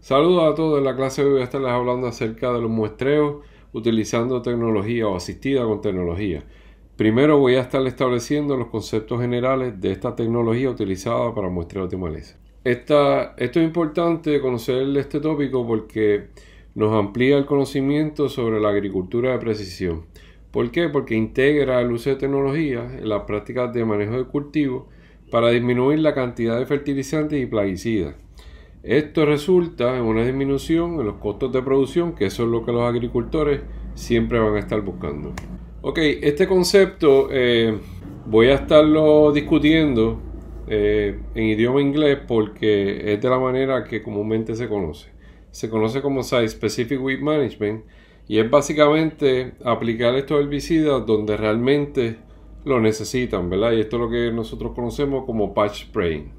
Saludos a todos en la clase de hoy. Voy a estarles hablando acerca de los muestreos utilizando tecnología o asistida con tecnología. Primero voy a estar estableciendo los conceptos generales de esta tecnología utilizada para muestreo de maleza. esto es importante conocer este tópico porque nos amplía el conocimiento sobre la agricultura de precisión. ¿Por qué? Porque integra el uso de tecnología en las prácticas de manejo de cultivo para disminuir la cantidad de fertilizantes y plaguicidas esto resulta en una disminución en los costos de producción, que eso es lo que los agricultores siempre van a estar buscando. Ok, este concepto eh, voy a estarlo discutiendo eh, en idioma inglés porque es de la manera que comúnmente se conoce. Se conoce como Site Specific Weed Management y es básicamente aplicar estos herbicidas donde realmente lo necesitan, ¿verdad? Y esto es lo que nosotros conocemos como patch spraying.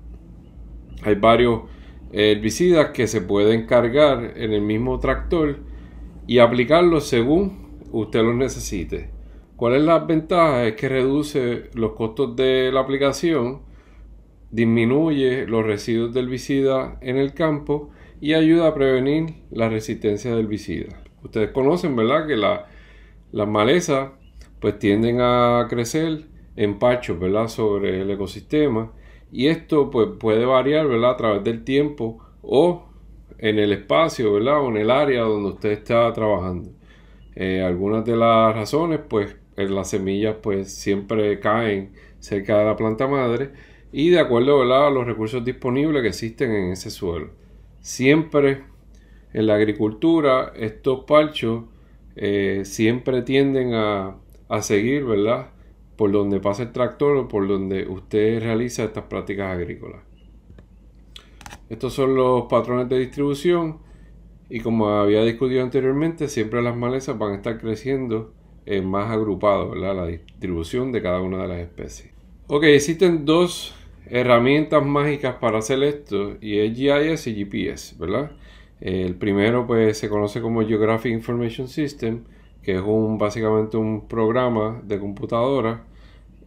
Hay varios herbicidas que se pueden cargar en el mismo tractor y aplicarlos según usted los necesite. ¿Cuál es la ventaja? Es que reduce los costos de la aplicación, disminuye los residuos del herbicida en el campo y ayuda a prevenir la resistencia del herbicida. Ustedes conocen, ¿verdad? Que la, las malezas pues tienden a crecer en pachos, Sobre el ecosistema y esto pues, puede variar ¿verdad? a través del tiempo o en el espacio ¿verdad? o en el área donde usted está trabajando. Eh, algunas de las razones, pues eh, las semillas pues siempre caen cerca de la planta madre y de acuerdo ¿verdad? a los recursos disponibles que existen en ese suelo. Siempre en la agricultura estos palchos eh, siempre tienden a, a seguir ¿verdad? por donde pasa el tractor o por donde usted realiza estas prácticas agrícolas. Estos son los patrones de distribución y como había discutido anteriormente, siempre las malezas van a estar creciendo en eh, más verdad, la distribución de cada una de las especies. Ok, existen dos herramientas mágicas para hacer esto y es GIS y GPS, ¿verdad? El primero pues se conoce como Geographic Information System, que es un, básicamente un programa de computadora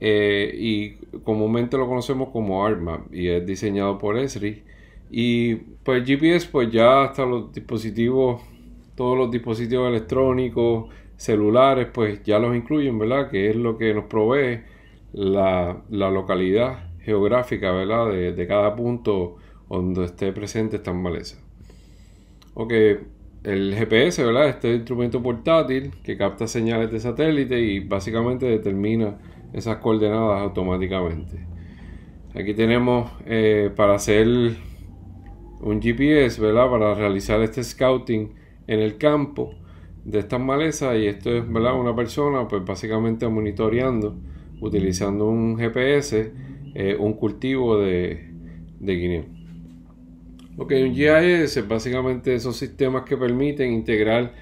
eh, y comúnmente lo conocemos como ARMA y es diseñado por Esri. Y pues GPS pues ya hasta los dispositivos, todos los dispositivos electrónicos, celulares pues ya los incluyen, ¿verdad? Que es lo que nos provee la, localidad geográfica, ¿verdad? De, de, cada punto donde esté presente esta maleza. Ok, el GPS, ¿verdad? Este instrumento portátil que capta señales de satélite y básicamente determina esas coordenadas automáticamente. Aquí tenemos eh, para hacer un GPS, ¿verdad? Para realizar este scouting en el campo de estas malezas y esto es, ¿verdad? Una persona pues básicamente monitoreando, utilizando un GPS, eh, un cultivo de, guineo. Ok, un GIS es básicamente esos sistemas que permiten integrar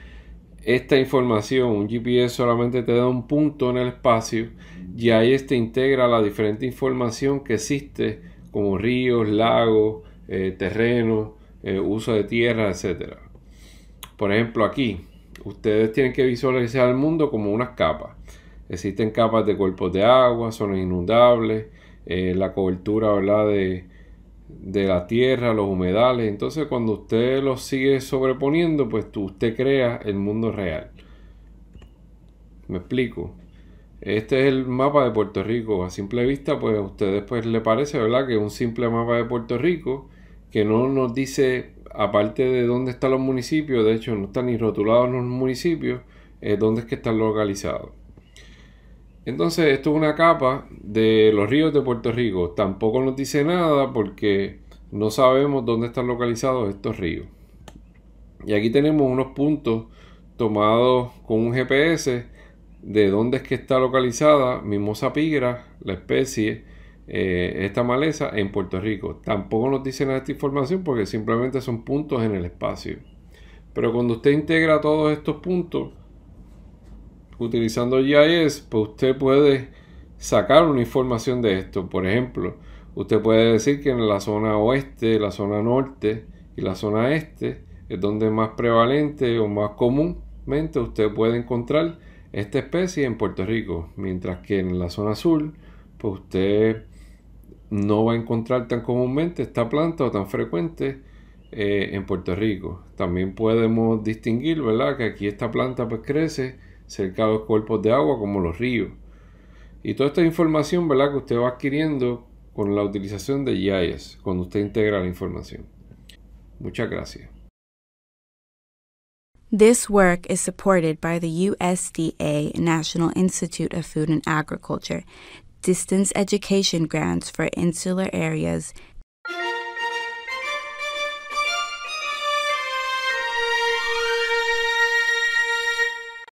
esta información. Un GPS solamente te da un punto en el espacio y ahí este integra la diferente información que existe como ríos, lagos, eh, terreno terrenos, eh, uso de tierra, etc. Por ejemplo, aquí ustedes tienen que visualizar el mundo como unas capas. Existen capas de cuerpos de agua, zonas inundables, eh, la cobertura ¿verdad? de de la tierra, los humedales. Entonces cuando usted los sigue sobreponiendo, pues tú, usted crea el mundo real. Me explico. Este es el mapa de Puerto Rico. A simple vista, pues a ustedes pues, le parece, ¿verdad? Que es un simple mapa de Puerto Rico que no nos dice, aparte de dónde están los municipios, de hecho no están ni rotulados los municipios, eh, dónde es que están localizados. Entonces, esto es una capa de los ríos de Puerto Rico. Tampoco nos dice nada porque no sabemos dónde están localizados estos ríos. Y aquí tenemos unos puntos tomados con un GPS de dónde es que está localizada Mimosa pigra, la especie, eh, esta maleza en Puerto Rico. Tampoco nos dice nada esta información porque simplemente son puntos en el espacio. Pero cuando usted integra todos estos puntos, utilizando GIS, pues usted puede sacar una información de esto. Por ejemplo, usted puede decir que en la zona oeste, la zona norte y la zona este es donde más prevalente o más comúnmente usted puede encontrar esta especie en Puerto Rico, mientras que en la zona sur, pues usted no va a encontrar tan comúnmente esta planta o tan frecuente eh, en Puerto Rico. También podemos distinguir, ¿verdad?, que aquí esta planta pues crece cerca de cuerpos de agua como los ríos. Y toda esta información ¿verdad? que usted va adquiriendo con la utilización de GIS, e cuando usted integra la información. Muchas gracias. This work is supported by the USDA National Institute of Food and Agriculture, Distance Education Grants for Insular Areas,